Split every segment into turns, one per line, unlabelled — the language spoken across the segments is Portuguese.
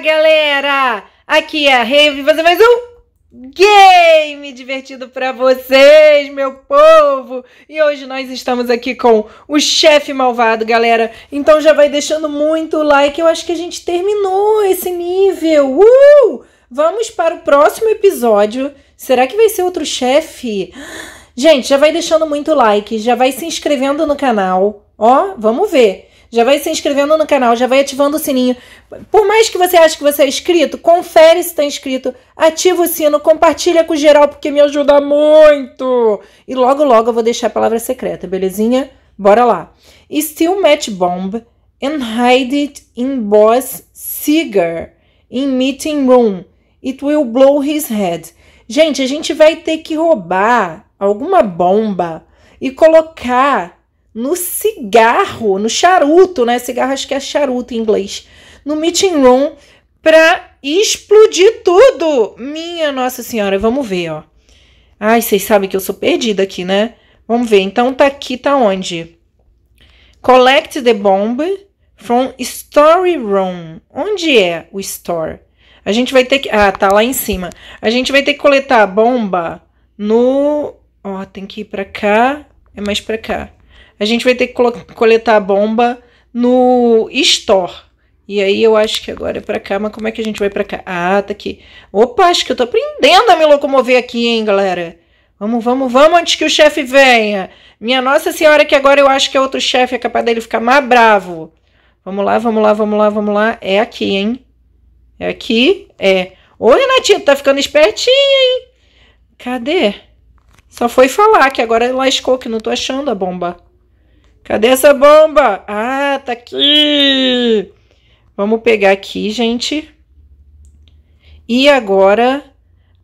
galera! Aqui é a Rave, fazer mais um game divertido para vocês, meu povo! E hoje nós estamos aqui com o chefe malvado, galera. Então já vai deixando muito like. Eu acho que a gente terminou esse nível. Uh! Vamos para o próximo episódio. Será que vai ser outro chefe? Gente, já vai deixando muito like, já vai se inscrevendo no canal. Ó, vamos ver já vai se inscrevendo no canal, já vai ativando o sininho. Por mais que você ache que você é inscrito, confere se está inscrito, ativa o sino, compartilha com geral, porque me ajuda muito. E logo, logo eu vou deixar a palavra secreta, belezinha? Bora lá. Still match bomb and hide it in boss Seeger in meeting room. It will blow his head. Gente, a gente vai ter que roubar alguma bomba e colocar no cigarro, no charuto, né? Cigarro acho que é charuto em inglês. No meeting room pra explodir tudo. Minha Nossa Senhora, vamos ver, ó. Ai, vocês sabem que eu sou perdida aqui, né? Vamos ver. Então tá aqui, tá onde? Collect the bomb from story room. Onde é o store? A gente vai ter que. Ah, tá lá em cima. A gente vai ter que coletar a bomba no. Ó, tem que ir pra cá. É mais pra cá a gente vai ter que coletar a bomba no store. E aí eu acho que agora é pra cá, mas como é que a gente vai pra cá? Ah, tá aqui. Opa, acho que eu tô aprendendo a me locomover aqui, hein, galera. Vamos, vamos, vamos antes que o chefe venha. Minha nossa senhora que agora eu acho que é outro chefe, é capaz dele ficar mais bravo. Vamos lá, vamos lá, vamos lá, vamos lá. É aqui, hein? É aqui, é. Ô, Renatinho, tá ficando espertinho, hein? Cadê? Só foi falar que agora lascou que não tô achando a bomba. Cadê essa bomba? Ah, tá aqui! Vamos pegar aqui, gente. E agora,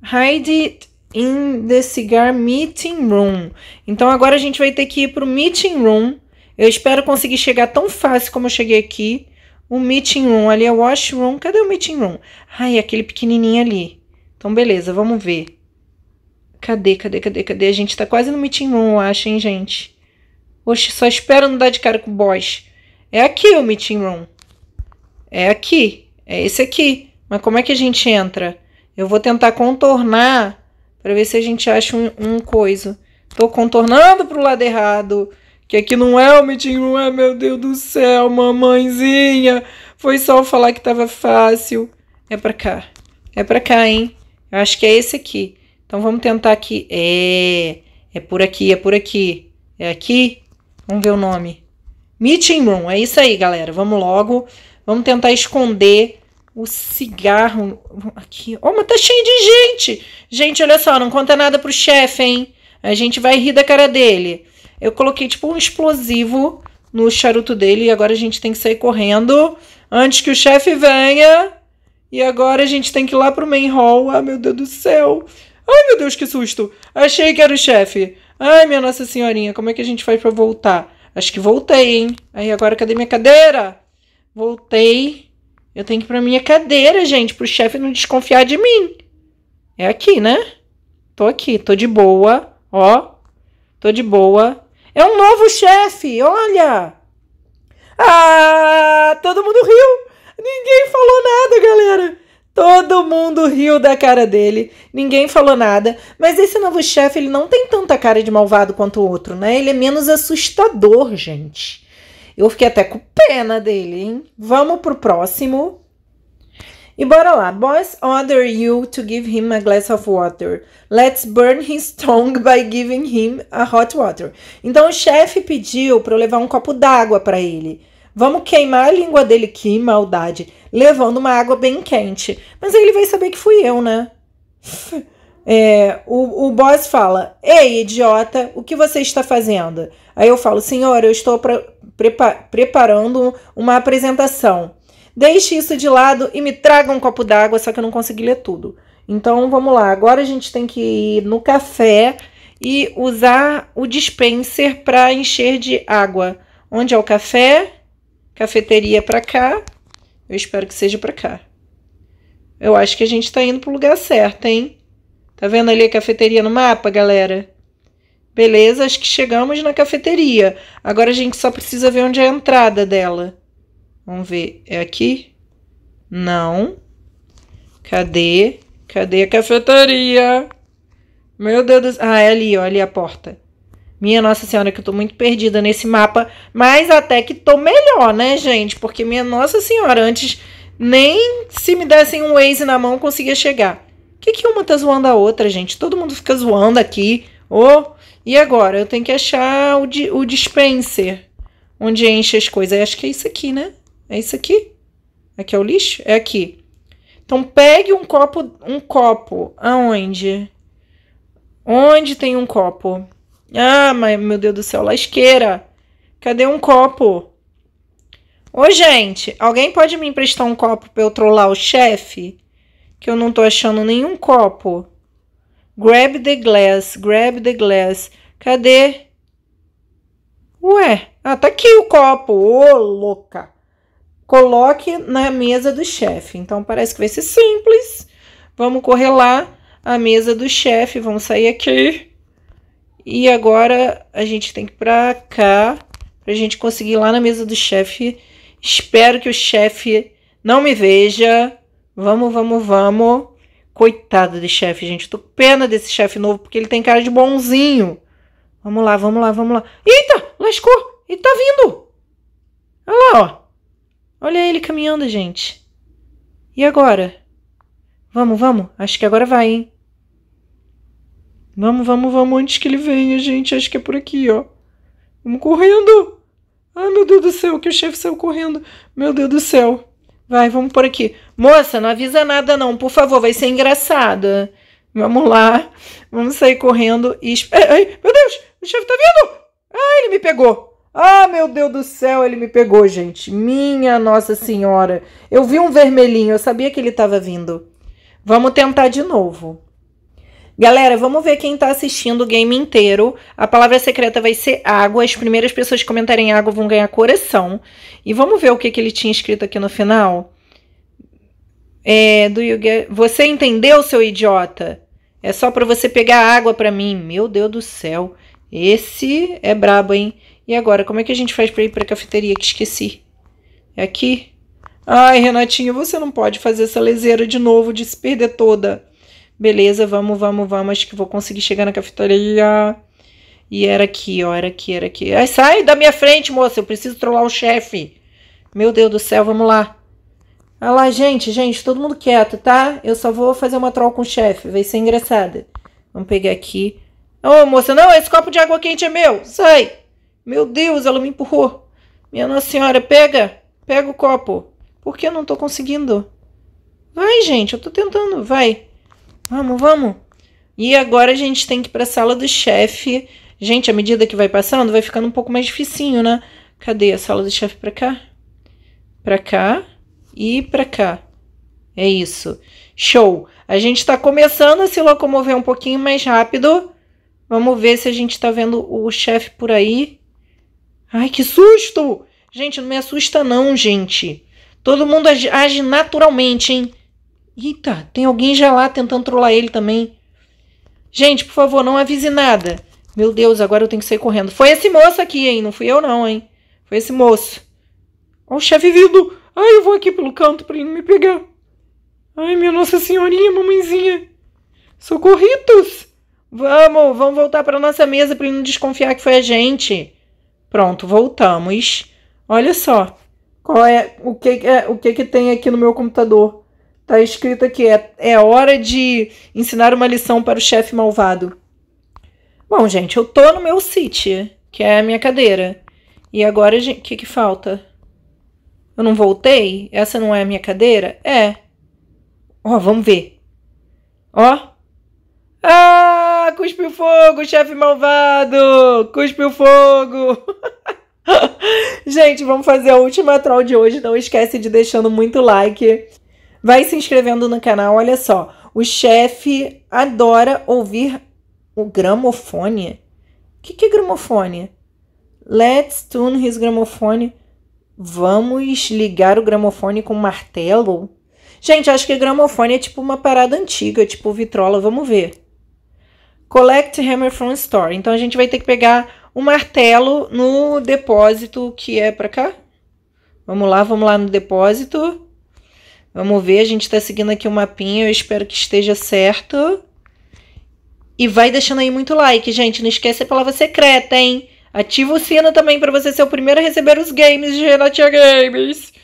hide it in the cigar meeting room. Então agora a gente vai ter que ir pro meeting room. Eu espero conseguir chegar tão fácil como eu cheguei aqui. O meeting room, ali é o washroom. Cadê o meeting room? Ai, aquele pequenininho ali. Então, beleza, vamos ver. Cadê, cadê, cadê, cadê? A gente tá quase no meeting room, eu acho, hein, gente? Oxe, só espero não dar de cara com o boss. É aqui o meeting room. É aqui. É esse aqui. Mas como é que a gente entra? Eu vou tentar contornar para ver se a gente acha um, um coisa. Tô contornando pro lado errado. Que aqui não é o meeting room. É, meu Deus do céu, mamãezinha. Foi só falar que tava fácil. É pra cá. É pra cá, hein? Eu acho que é esse aqui. Então vamos tentar aqui. É. É por aqui, é por aqui. É aqui? Vamos ver o nome. Meeting Room. É isso aí, galera. Vamos logo. Vamos tentar esconder o cigarro aqui. Oh, mas tá cheio de gente. Gente, olha só. Não conta nada pro chefe, hein? A gente vai rir da cara dele. Eu coloquei, tipo, um explosivo no charuto dele. E agora a gente tem que sair correndo antes que o chefe venha. E agora a gente tem que ir lá pro main hall. Ah, meu Deus do céu. Ai, meu Deus, que susto. Achei que era o chefe. Ai, minha Nossa Senhorinha, como é que a gente faz para voltar? Acho que voltei, hein? Aí agora cadê minha cadeira? Voltei. Eu tenho que ir pra minha cadeira, gente, pro chefe não desconfiar de mim. É aqui, né? Tô aqui, tô de boa, ó. Tô de boa. É um novo chefe, olha! Ah, todo mundo riu. Ninguém falou nada, galera. Todo mundo riu da cara dele, ninguém falou nada, mas esse novo chefe, ele não tem tanta cara de malvado quanto o outro, né? Ele é menos assustador, gente. Eu fiquei até com pena dele, hein? Vamos pro próximo. E bora lá. Boss order you to give him a glass of water. Let's burn his tongue by giving him a hot water. Então o chefe pediu para eu levar um copo d'água para ele. Vamos queimar a língua dele, que maldade, levando uma água bem quente. Mas aí ele vai saber que fui eu, né? É, o, o boss fala: Ei, idiota, o que você está fazendo? Aí eu falo: Senhor, eu estou pra, prepa, preparando uma apresentação. Deixe isso de lado e me traga um copo d'água, só que eu não consegui ler tudo. Então vamos lá, agora a gente tem que ir no café e usar o dispenser para encher de água. Onde é o café? Cafeteria para cá. Eu espero que seja para cá. Eu acho que a gente está indo para o lugar certo, hein? Tá vendo ali a cafeteria no mapa, galera? Beleza, acho que chegamos na cafeteria. Agora a gente só precisa ver onde é a entrada dela. Vamos ver. É aqui? Não. Cadê? Cadê a cafeteria? Meu Deus do... Ah, é ali, ó, ali a porta. Minha Nossa Senhora, que eu tô muito perdida nesse mapa, mas até que tô melhor, né, gente? Porque minha Nossa Senhora, antes nem se me dessem um Waze na mão conseguia chegar. O que, que uma tá zoando a outra, gente? Todo mundo fica zoando aqui. Ô, oh, e agora? Eu tenho que achar o, di o dispenser onde enche as coisas. Eu acho que é isso aqui, né? É isso aqui? Aqui é o lixo? É aqui. Então pegue um copo, um copo aonde? Onde tem um copo? Ah, mas meu Deus do céu, lasqueira. Cadê um copo? Ô, gente, alguém pode me emprestar um copo pra eu trollar o chefe? Que eu não tô achando nenhum copo. Grab the glass, grab the glass. Cadê? Ué, ah, tá aqui o copo. Ô, louca. Coloque na mesa do chefe. Então parece que vai ser simples. Vamos correr lá a mesa do chefe. Vamos sair aqui. E agora a gente tem que ir pra cá pra gente conseguir ir lá na mesa do chefe. Espero que o chefe não me veja. Vamos, vamos, vamos. Coitado de chefe, gente. Tô com pena desse chefe novo, porque ele tem cara de bonzinho. Vamos lá, vamos lá, vamos lá. Eita, lascou. Ele tá vindo. Olha lá, ó. Olha ele caminhando, gente. E agora? Vamos, vamos. Acho que agora vai, hein? Vamos, vamos, vamos, antes que ele venha, gente. Acho que é por aqui, ó. Vamos correndo! Ai, meu Deus do céu, que o chefe saiu correndo. Meu Deus do céu. Vai, vamos por aqui. Moça, não avisa nada, não, por favor, vai ser engraçada. Vamos lá. Vamos sair correndo e. Ai, ai, meu Deus, o chefe tá vindo! Ah, ele me pegou! Ah, meu Deus do céu, ele me pegou, gente. Minha Nossa Senhora. Eu vi um vermelhinho, eu sabia que ele estava vindo. Vamos tentar de novo. Galera, vamos ver quem tá assistindo o game inteiro. A palavra secreta vai ser água. As primeiras pessoas que comentarem água vão ganhar coração. E vamos ver o que, que ele tinha escrito aqui no final. É, do get... Você entendeu, seu idiota? É só para você pegar água para mim. Meu Deus do céu. Esse é brabo, hein? E agora, como é que a gente faz para ir para cafeteria que esqueci? É aqui? Ai, Renatinho, você não pode fazer essa leseira de novo de se perder toda beleza, vamos, vamos, vamos, acho que vou conseguir chegar na cafeteria. E era aqui, ó, era aqui, era aqui. Ai, sai da minha frente, moça, eu preciso trollar o chefe. Meu Deus do céu, vamos lá. Olha lá, gente, gente, todo mundo quieto, tá? Eu só vou fazer uma troll com o chefe, vai ser engraçada. Vamos pegar aqui. Ô, oh, moça, não, esse copo de água quente é meu, sai. Meu Deus, ela me empurrou. Minha Nossa Senhora, pega, pega o copo. Por que eu não tô conseguindo? Vai, gente, eu tô tentando, vai. Vamos, vamos. E agora a gente tem que ir para a sala do chefe. Gente, à medida que vai passando, vai ficando um pouco mais dificinho, né? Cadê a sala do chefe para cá? Para cá e para cá. É isso. Show. A gente está começando a se locomover um pouquinho mais rápido. Vamos ver se a gente está vendo o chefe por aí. Ai, que susto! Gente, não me assusta não, gente. Todo mundo age naturalmente, hein? Eita, tem alguém já lá tentando trollar ele também. Gente, por favor, não avise nada. Meu Deus, agora eu tenho que sair correndo. Foi esse moço aqui, hein? Não fui eu, não, hein? Foi esse moço. Ó, o chefe vindo. Ai, eu vou aqui pelo canto pra ele não me pegar. Ai, minha Nossa Senhorinha, mamãezinha. Socorritos! Vamos, vamos voltar pra nossa mesa pra ele não desconfiar que foi a gente. Pronto, voltamos. Olha só. Qual é o que é, o que, que tem aqui no meu computador? Tá escrito aqui: é, é hora de ensinar uma lição para o chefe malvado. Bom, gente, eu tô no meu City, que é a minha cadeira. E agora, o que, que falta? Eu não voltei? Essa não é a minha cadeira? É. Ó, vamos ver. Ó. Ah, cuspe o fogo, chefe malvado! Cuspe o fogo! Gente, vamos fazer a última troll de hoje. Não esquece de deixando muito like. Vai se inscrevendo no canal, olha só. O chefe adora ouvir o gramofone. O que, que é gramofone? Let's tune his gramofone. Vamos ligar o gramofone com martelo? Gente, acho que gramofone é tipo uma parada antiga, tipo vitrola, vamos ver. Collect hammer from store. Então a gente vai ter que pegar o martelo no depósito que é para cá. Vamos lá, vamos lá no depósito. Vamos ver, a gente está seguindo aqui o mapinha, eu espero que esteja certo. E vai deixando aí muito like, gente. Não esquece a palavra secreta, hein? Ativa o sino também para você ser o primeiro a receber os games de Renatia Games.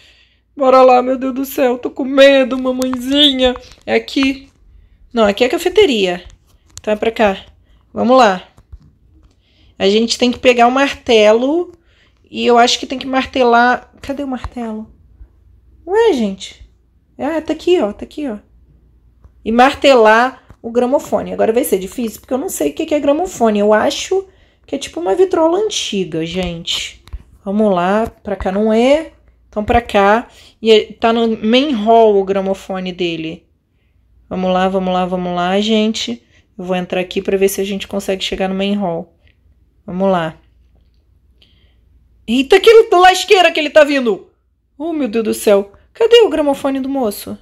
Bora lá, meu Deus do céu, tô com medo, mamãezinha. É aqui. Não, aqui é a cafeteria. Então é pra cá. Vamos lá. A gente tem que pegar o um martelo. E eu acho que tem que martelar... Cadê o martelo? Ué, gente? Ah, tá aqui, ó, tá aqui, ó. E martelar o gramofone. Agora vai ser difícil, porque eu não sei o que é gramofone. Eu acho que é tipo uma vitrola antiga, gente. Vamos lá, pra cá não é. Então, pra cá. E é, tá no main hall o gramofone dele. Vamos lá, vamos lá, vamos lá, gente. Eu vou entrar aqui pra ver se a gente consegue chegar no main hall. Vamos lá. Eita, que lasqueira que ele tá vindo! Oh, meu Deus do céu. Cadê o gramofone do moço?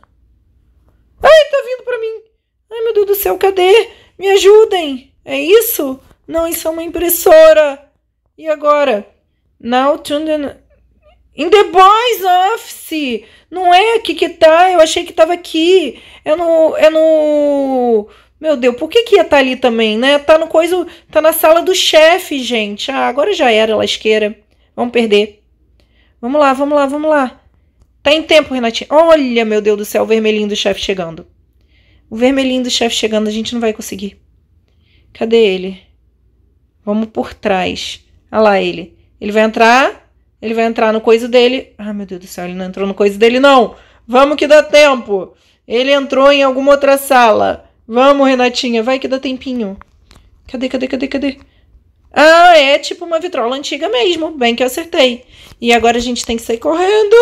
Ai, tá vindo para mim! Ai, meu Deus do céu, cadê? Me ajudem! É isso? Não, isso é uma impressora! E agora? Now tuned in the boys office! Não é aqui que tá, eu achei que tava aqui. É no. É no. Meu Deus, por que, que ia tá ali também, né? Tá no coisa. Tá na sala do chefe, gente. Ah, agora já era, lasqueira. Vamos perder. Vamos lá, vamos lá, vamos lá. Tá em tempo, Renatinho. Olha, meu Deus do céu, o vermelhinho do chefe chegando. O vermelhinho do chefe chegando, a gente não vai conseguir. Cadê ele? Vamos por trás. Olha lá ele. Ele vai entrar. Ele vai entrar no coiso dele. Ah, meu Deus do céu, ele não entrou no coiso dele, não. Vamos que dá tempo. Ele entrou em alguma outra sala. Vamos, Renatinha, vai que dá tempinho. Cadê, cadê, cadê, cadê? Ah, é tipo uma vitrola antiga mesmo. Bem que eu acertei. E agora a gente tem que sair correndo.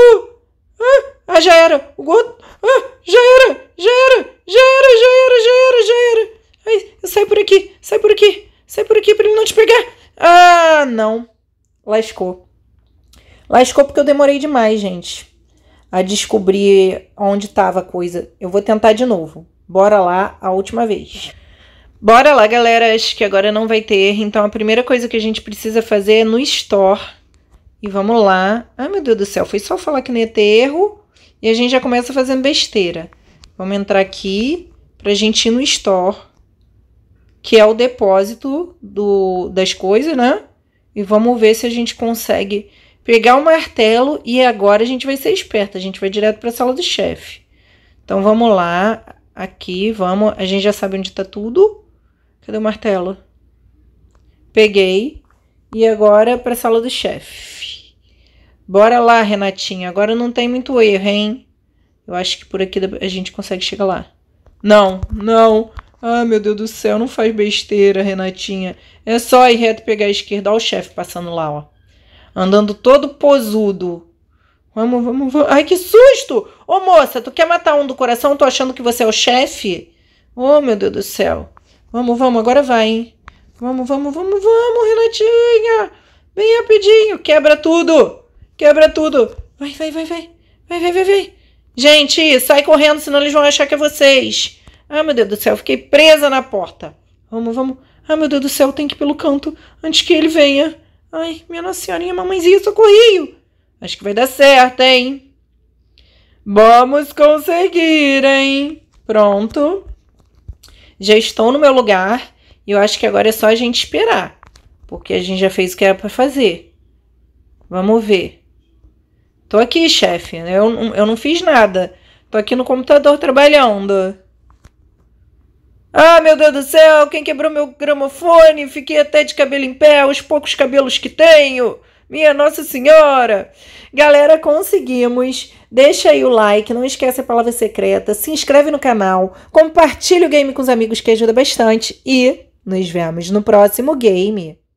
Ah, já era! O Ah, já era! Já era! Já era! Já era! Já era! Já era! Ai, sai por aqui! Sai por aqui! Sai por aqui pra ele não te pegar! Ah, não! Lascou. Lascou porque eu demorei demais, gente. A descobrir onde tava a coisa. Eu vou tentar de novo. Bora lá a última vez. Bora lá, galera. Acho que agora não vai ter. Então a primeira coisa que a gente precisa fazer é no store e vamos lá. Ai, meu Deus do céu, foi só falar que não ia ter erro e a gente já começa fazendo besteira. Vamos entrar aqui pra gente ir no store, que é o depósito do, das coisas, né? E vamos ver se a gente consegue pegar o martelo e agora a gente vai ser esperta, a gente vai direto para a sala do chefe. Então vamos lá, aqui, vamos, a gente já sabe onde tá tudo. Cadê o martelo? Peguei e agora para a sala do chefe. Bora lá, Renatinha. Agora não tem muito erro, hein? Eu acho que por aqui a gente consegue chegar lá. Não, não. Ah, meu Deus do céu, não faz besteira, Renatinha. É só ir reto pegar a esquerda. Olha o chefe passando lá, ó. Andando todo posudo. Vamos, vamos, vamos. Ai, que susto! Ô, moça, tu quer matar um do coração? Tô achando que você é o chefe? Ô, meu Deus do céu. Vamos, vamos, agora vai, hein? Vamos, vamos, vamos, vamos, Renatinha! Bem rapidinho, quebra tudo! Quebra tudo! Vai, vai, vai, vai! Vai, vai, vai, vai! Gente, sai correndo, senão eles vão achar que é vocês! Ah, meu Deus do céu, fiquei presa na porta! Vamos, vamos! Ah, meu Deus do céu, tem que ir pelo canto antes que ele venha! Ai, minha nossa senhorinha, mamãezinha, socorrio! Acho que vai dar certo, hein? Vamos conseguir, hein? Pronto. Já estou no meu lugar e eu acho que agora é só a gente esperar, porque a gente já fez o que era para fazer. Vamos ver. Tô aqui, chefe. Eu, eu não fiz nada. Tô aqui no computador trabalhando. Ah, meu Deus do céu, quem quebrou meu gramofone? Fiquei até de cabelo em pé, os poucos cabelos que tenho. Minha Nossa Senhora! Galera, conseguimos. Deixa aí o like, não esquece a palavra secreta, se inscreve no canal, compartilha o game com os amigos que ajuda bastante e nos vemos no próximo game.